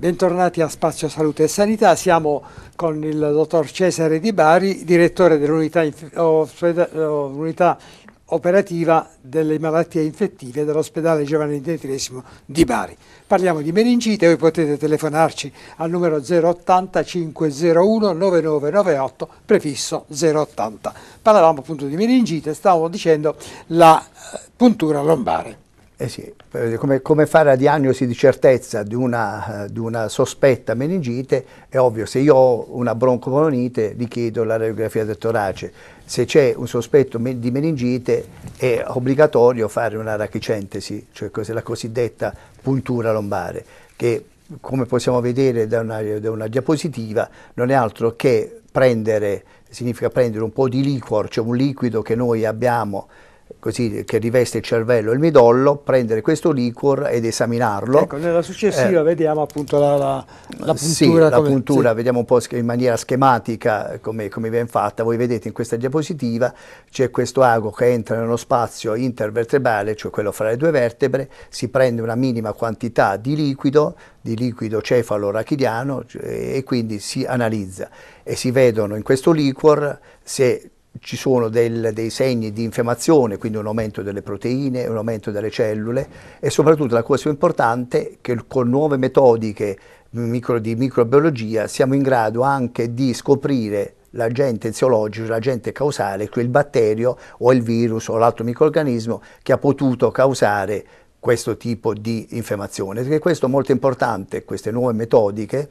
Bentornati a Spazio Salute e Sanità, siamo con il dottor Cesare Di Bari, direttore dell'unità operativa delle malattie infettive dell'ospedale Giovanni XXIII di Bari. Parliamo di meningite, voi potete telefonarci al numero 080 501 9998 prefisso 080. Parlavamo appunto di meningite, stavamo dicendo la eh, puntura lombare. Eh sì, eh, come, come, fare la diagnosi di certezza di una, eh, di una, sospetta meningite è ovvio, se io ho una broncomonite richiedo la radiografia del torace, se c'è un sospetto di meningite è obbligatorio fare una rachicentesi, cioè la cosiddetta puntura lombare, che come possiamo vedere da una, da una diapositiva non è altro che prendere, significa prendere un po' di liquor, cioè un liquido che noi abbiamo così, che riveste il cervello e il midollo, prendere questo liquor ed esaminarlo. Ecco, nella successiva eh, vediamo appunto la, la, la puntura. Sì, la come, puntura, sì. vediamo un po' in maniera schematica come, come viene fatta. Voi vedete in questa diapositiva c'è questo ago che entra nello spazio intervertebrale, cioè quello fra le due vertebre, si prende una minima quantità di liquido, di liquido cefalo-rachidiano e quindi si analizza e si vedono in questo liquor se ci sono del, dei segni di infiammazione, quindi un aumento delle proteine, un aumento delle cellule e soprattutto la cosa più importante è che con nuove metodiche di microbiologia siamo in grado anche di scoprire l'agente eziologico, l'agente causale, cioè il batterio o il virus o l'altro microorganismo che ha potuto causare questo tipo di infiammazione. Perché questo è molto importante, queste nuove metodiche,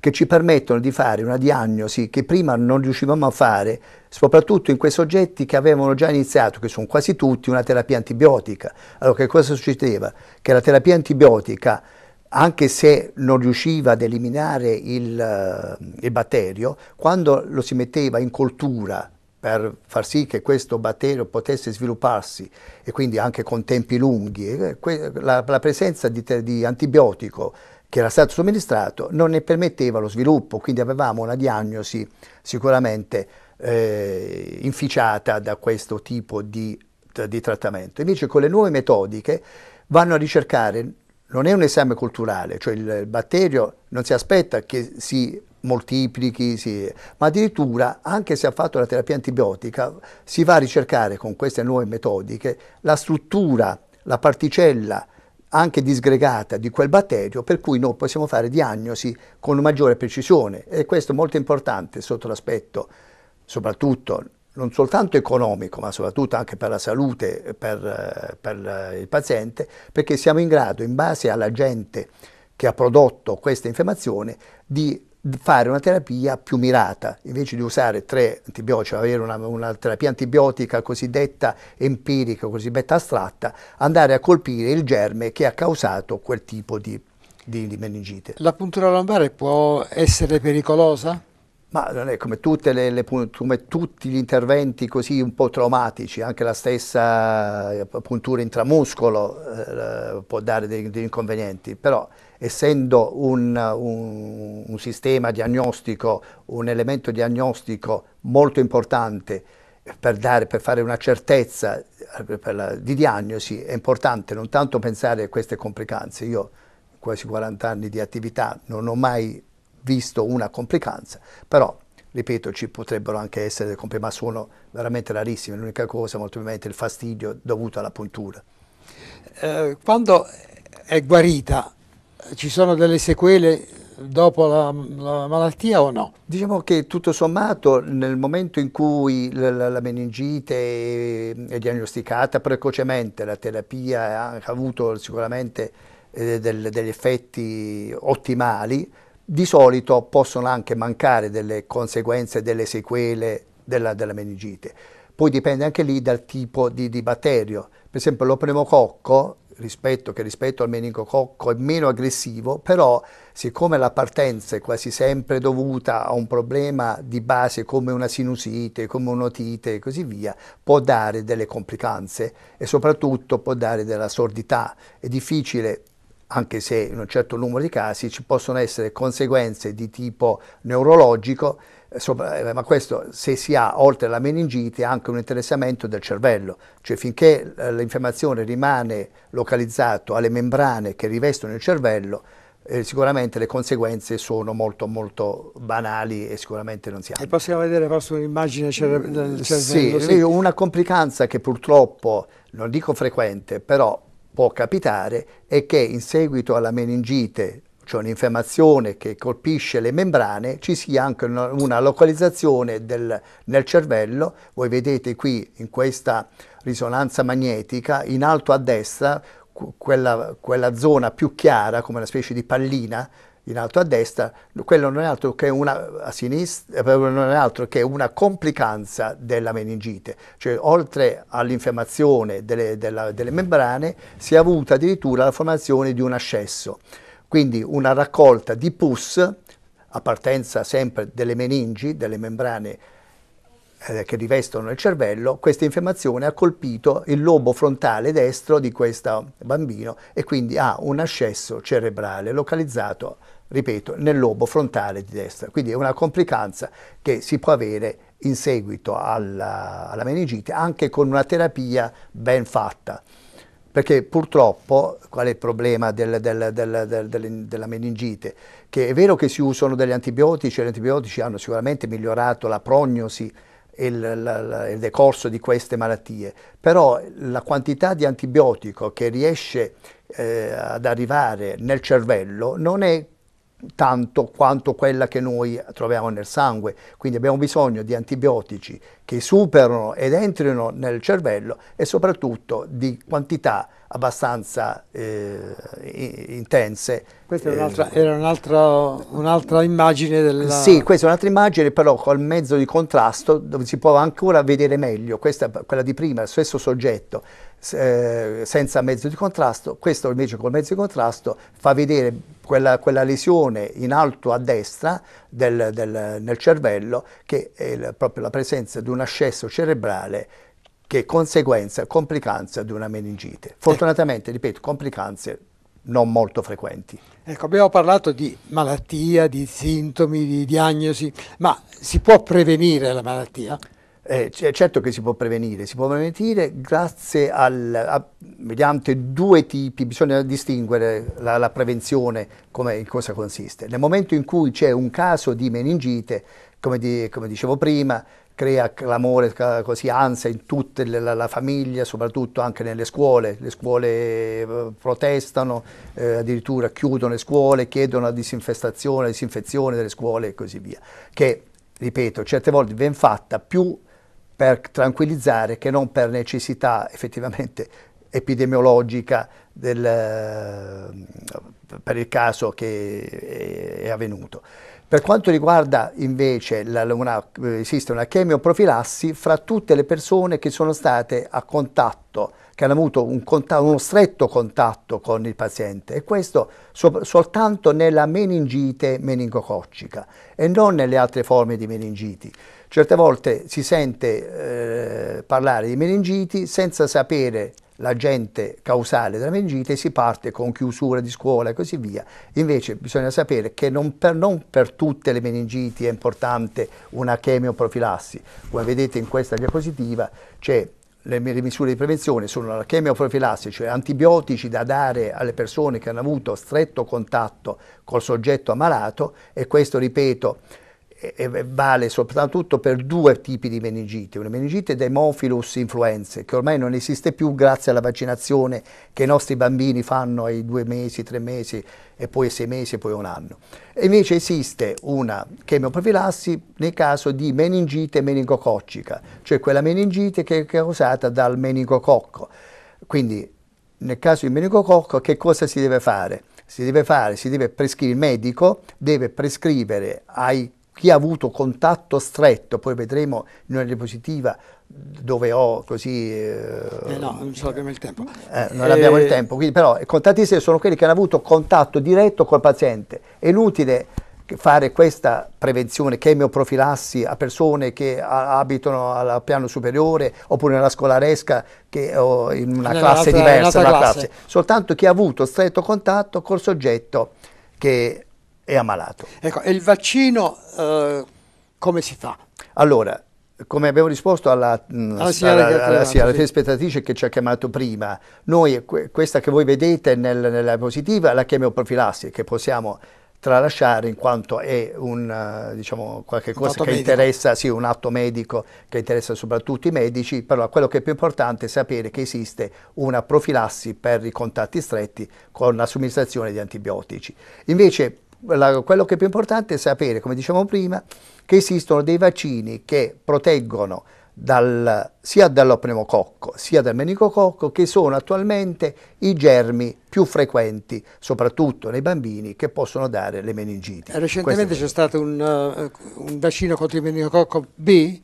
che ci permettono di fare una diagnosi che prima non riuscivamo a fare, soprattutto in quei soggetti che avevano già iniziato, che sono quasi tutti, una terapia antibiotica. Allora che cosa succedeva? Che la terapia antibiotica, anche se non riusciva ad eliminare il, eh, il batterio, quando lo si metteva in coltura per far sì che questo batterio potesse svilupparsi e quindi anche con tempi lunghi, eh, la, la presenza di, di antibiotico che era stato somministrato non ne permetteva lo sviluppo, quindi avevamo una diagnosi sicuramente eh, inficiata da questo tipo di, di trattamento. Invece con le nuove metodiche vanno a ricercare non è un esame culturale, cioè il batterio non si aspetta che si moltiplichi, si... ma addirittura anche se ha fatto la terapia antibiotica si va a ricercare con queste nuove metodiche la struttura, la particella anche disgregata di quel batterio, per cui noi possiamo fare diagnosi con maggiore precisione e questo è molto importante sotto l'aspetto soprattutto non soltanto economico, ma soprattutto anche per la salute per, per il paziente, perché siamo in grado, in base alla gente che ha prodotto questa infiammazione, di fare una terapia più mirata, invece di usare tre antibiotici, avere una, una terapia antibiotica cosiddetta empirica, cosiddetta astratta, andare a colpire il germe che ha causato quel tipo di, di, di meningite. La puntura lombare può essere pericolosa? Ma non è come, le, le, come, tutti gli interventi così un po' traumatici, anche la stessa eh, puntura intramuscolo eh, può dare degli, degli, inconvenienti, però essendo un, un, un, sistema diagnostico, un elemento diagnostico molto importante per, dare, per fare una certezza eh, la, di diagnosi, è importante non tanto pensare a queste complicanze. Io in quasi 40 anni di attività non ho mai visto una complicanza, però ripeto ci potrebbero anche essere delle complicanze, ma sono veramente rarissime, l'unica cosa molto probabilmente il fastidio dovuto alla puntura. Eh, quando è guarita ci sono delle sequele dopo la, la, malattia o no? Diciamo che tutto sommato nel momento in cui la, la, la meningite è, è, diagnosticata precocemente, la terapia ha, ha avuto sicuramente eh, del, degli effetti ottimali, di solito possono anche mancare delle conseguenze, delle sequele della, della meningite. Poi dipende anche lì dal tipo di, di batterio. Per esempio lo pneumococco, rispetto, che rispetto al meningococco è meno aggressivo, però siccome la partenza è quasi sempre dovuta a un problema di base come una sinusite, come un'otite e così via, può dare delle complicanze e soprattutto può dare della sordità. È difficile anche se in un certo numero di casi ci possono essere conseguenze di tipo neurologico, eh, eh, ma questo se si ha oltre alla meningite anche un interessamento del cervello, cioè finché eh, l'infiammazione rimane localizzata alle membrane che rivestono il cervello, eh, sicuramente le conseguenze sono molto molto banali e sicuramente non si hanno. E possiamo vedere forse un'immagine cere- del mm, cervello? Sì, sì, una complicanza che purtroppo, non dico frequente, però può capitare è che in seguito alla meningite, cioè un'infiammazione che colpisce le membrane, ci sia anche una, una localizzazione del, nel cervello. Voi vedete qui in questa risonanza magnetica, in alto a destra, quella, quella zona più chiara, come una specie di pallina, in alto a destra, quello non è altro che una, sinistra, eh, non è altro che una complicanza della meningite, cioè oltre all'infiammazione delle, delle, membrane si è avuta addirittura la formazione di un ascesso, quindi una raccolta di pus, a partenza sempre delle meningi, delle membrane eh, che rivestono il cervello, questa infiammazione ha colpito il lobo frontale destro di questo bambino e quindi ha un ascesso cerebrale localizzato ripeto, nel lobo frontale di destra. Quindi è una complicanza che si può avere in seguito alla, alla meningite anche con una terapia ben fatta. Perché purtroppo, qual è il problema del, del, del, della meningite? Che è vero che si usano degli antibiotici, e gli antibiotici hanno sicuramente migliorato la prognosi e il, il decorso di queste malattie, però la quantità di antibiotico che riesce eh, ad arrivare nel cervello non è tanto quanto quella che noi troviamo nel sangue. Quindi abbiamo bisogno di antibiotici che superano ed entrino nel cervello e soprattutto di quantità abbastanza eh, intense. Questa eh, era un'altra, un un immagine della... Sì, questa è un'altra immagine, però col mezzo di contrasto dove si può ancora vedere meglio. Questa, quella di prima, lo stesso soggetto, eh, senza mezzo di contrasto, questo invece col mezzo di contrasto fa vedere quella, quella lesione in alto a destra del, del, nel cervello che è la, proprio la presenza di un ascesso cerebrale che è conseguenza, complicanza di una meningite. Eh. Fortunatamente, ripeto, complicanze non molto frequenti. Ecco, abbiamo parlato di malattia, di sintomi, di diagnosi, ma si può prevenire la malattia? Eh, certo che si può prevenire, si può prevenire grazie al, a, mediante due tipi, bisogna distinguere la, la prevenzione come, in cosa consiste. Nel momento in cui c'è un caso di meningite, come, di, come dicevo prima, crea clamore, così ansia in tutta la, la, famiglia, soprattutto anche nelle scuole. Le scuole eh, protestano, eh, addirittura chiudono le scuole, chiedono la disinfestazione, la disinfezione delle scuole e così via. Che, ripeto, certe volte viene fatta più per tranquillizzare che non per necessità effettivamente epidemiologica del, per il caso che è avvenuto. Per quanto riguarda invece, la, una, esiste una chemioprofilassi fra tutte le persone che sono state a contatto che hanno avuto un contatto, uno stretto contatto con il paziente e questo so, soltanto nella meningite meningococcica e non nelle altre forme di meningiti. Certe volte si sente eh, parlare di meningiti senza sapere l'agente causale della meningite e si parte con chiusura di scuola e così via. Invece bisogna sapere che non per, non per tutte le meningiti è importante una chemioprofilassi. Come vedete in questa diapositiva c'è le, le misure di prevenzione sono la chemioprofilassi, cioè antibiotici da dare alle persone che hanno avuto stretto contatto col soggetto ammalato e questo, ripeto, vale soprattutto per due tipi di meningite, una meningite da influenzae che ormai non esiste più grazie alla vaccinazione che i nostri bambini fanno ai due mesi, tre mesi e poi sei mesi e poi un anno. E invece esiste una chemioprofilassi nel caso di meningite meningococcica, cioè quella meningite che è causata dal meningococco. Quindi nel caso di meningococco che cosa si deve fare? Si deve fare, si deve prescrivere, il medico deve prescrivere ai chi ha avuto contatto stretto, poi vedremo in una diapositiva dove ho così... Eh, eh no, non so abbiamo il tempo. Eh, non abbiamo il eh, tempo, quindi però i contatti stessi sono quelli che hanno avuto contatto diretto col paziente. È inutile fare questa prevenzione, chemioprofilassi a persone che abitano al piano superiore oppure nella scolaresca che, o in una classe diversa, classe. Classe. soltanto chi ha avuto stretto contatto col soggetto che è ammalato. Ecco, e il vaccino eh, come si fa? Allora, come abbiamo risposto alla, mm, alla signora, telespettatrice sì. che ci ha chiamato prima, noi questa che voi vedete nel, nella positiva la chiamiamo profilassi, che possiamo tralasciare in quanto è un, eh, diciamo, qualche cosa che medico. interessa, sì, un atto medico che interessa soprattutto i medici, però quello che è più importante è sapere che esiste una profilassi per i contatti stretti con la somministrazione di antibiotici. Invece la, quello che è più importante è sapere, come dicevamo prima, che esistono dei vaccini che proteggono dal, sia dallo pneumococco sia dal menicococco che sono attualmente i germi più frequenti soprattutto nei bambini che possono dare le meningiti. Eh, recentemente c'è stato un, uh, un, vaccino contro il meningococco B?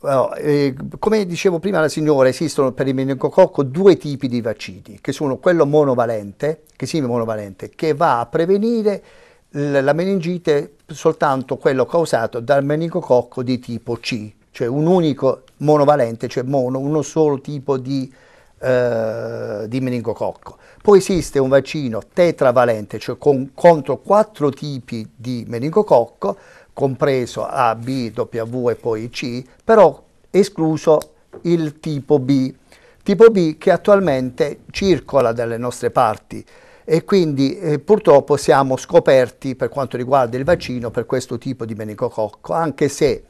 No, eh, come dicevo prima la signora, esistono per il meningococco due tipi di vaccini, che sono quello monovalente, che, monovalente, che va a prevenire la meningite soltanto quello causato dal meningococco di tipo C, cioè un unico monovalente, cioè mono, uno solo tipo di, eh, di meningococco. Poi esiste un vaccino tetravalente, cioè con, contro quattro tipi di meningococco, compreso A, B, W e poi C, però escluso il tipo B, tipo B che attualmente circola dalle nostre parti e quindi eh, purtroppo siamo scoperti per quanto riguarda il vaccino per questo tipo di meningococco, anche se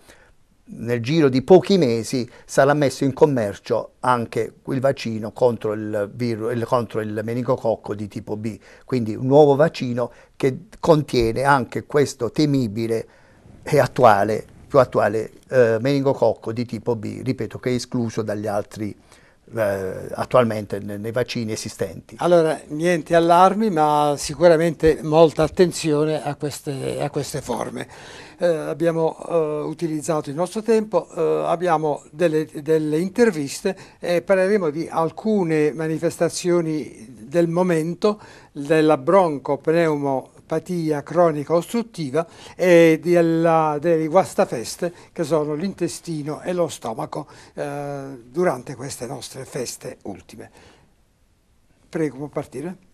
nel giro di pochi mesi sarà messo in commercio anche il vaccino contro il, virus, contro il meningococco di tipo B, quindi un nuovo vaccino che contiene anche questo temibile e attuale, più attuale eh, meningococco di tipo B, ripeto che è escluso dagli altri vaccini eh, attualmente nei vaccini esistenti. Allora, niente allarmi, ma sicuramente molta attenzione a queste, a queste forme. Eh, abbiamo eh, utilizzato il nostro tempo, eh, abbiamo delle, delle interviste e parleremo di alcune manifestazioni del momento della broncopneumo neuropatia cronica ostruttiva e della, delle guastafeste che sono l'intestino e lo stomaco eh, durante queste nostre feste ultime. Prego, può partire.